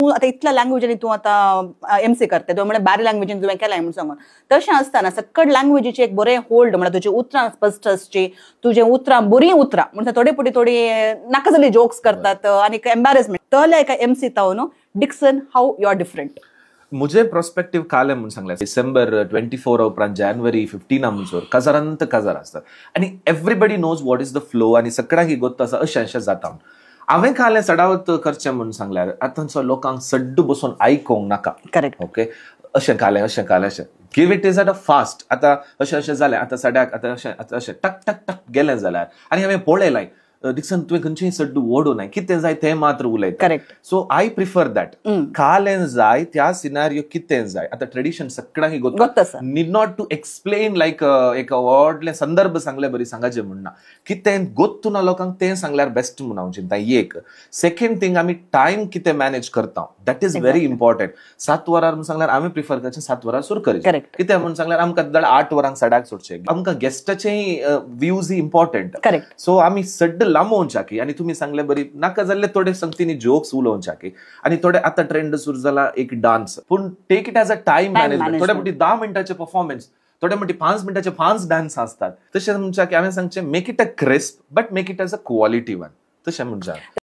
तूं इथल्या इतल्या आणि तूं आता एम सी तो म्हणजे बारी लँग्वेज लँग्वेजीन तुवें काय म्हणून सांगून तशें असताना सक्कड लँग्वेजीचे एक बरे होल्ड म्हणजे तुजी उतरां स्पष्ट असची तुझे उतरां बुरी उतरां म्हणजे थोडे फुटी थोडी नाका जोक्स करतात आणि एम्बॅरेसमेंट तले एका एम सी ताव डिक्सन हाऊ यू आर डिफरंट मुझे प्रोस्पेक्टिव काल म्हणून डिसेंबर ट्वेंटी फोर उपरांत जानेवारी फिफ्टीन म्हणजे कजरांत कजार असतात आणि everybody knows what is the flow आनी सगळ्यांक गोत्त असं अशें अशा जाता हांवें खालें सडावत करचें म्हूण सांगल्यार आतांचो लोकांक सड्ड बसून आयकोंक नाका करेक्ट ओके अशें खालें अशें खालें अशें give it is at a fast आतां अशें अशें जालें आतां सड्याक आतां अशें आतां अशें टक टक टक गेलें जाल्यार आनी हांवें पळयलां டிக்சன் துவே கொஞ்சம் சட்டு ஓடுனாய் கித்தேன் ஜாய் தே மாத்திர உலயத் correct so I prefer that कालें जाय त्या सिनारियो जाय जाय ट्रेडिशन ट्रेडिशन सगळ्यांक ಗೊತ್ತ need not to explain like एक व्हडले संदर्भ सांगले बरी सांगाचे म्हणना कितें गोत्तू ना लोकांक तें सांगल्यार बेस्ट म्हूण हांव चिंता एक सेकेंड थिंग आमी टायम कितें मॅनेज करता दॅट इज व्हेरी इम्पॉर्टंट सात वरार म्हण सांगल्यार आमी प्रिफर करचें सात वरार सुरू करेक्ट कितें म्हण सांगल्यार आमकां दळ आठ वरांक सडाक सोडचें आमकां गेस्टाचेय व्यूज इम्पॉर्टंट सो आमी सड्ड लांबोवन चाकी आणि तुम्ही सांगले बरी नाका जाल्ले थोडे संगतीनी जोक्स उलोवन चाकी आणि थोडे आता ट्रेंड सुरू झाला एक डान्स पूण take it as a time management थोडे मोठी दहा मिनिटाचे परफॉर्मन्स थोडे मोठी पांच मिनिटाचे पांच डान्स असतात तसे तुमच्या की आम्ही सांगचे make it a crisp but make it as a quality one तसे म्हणजे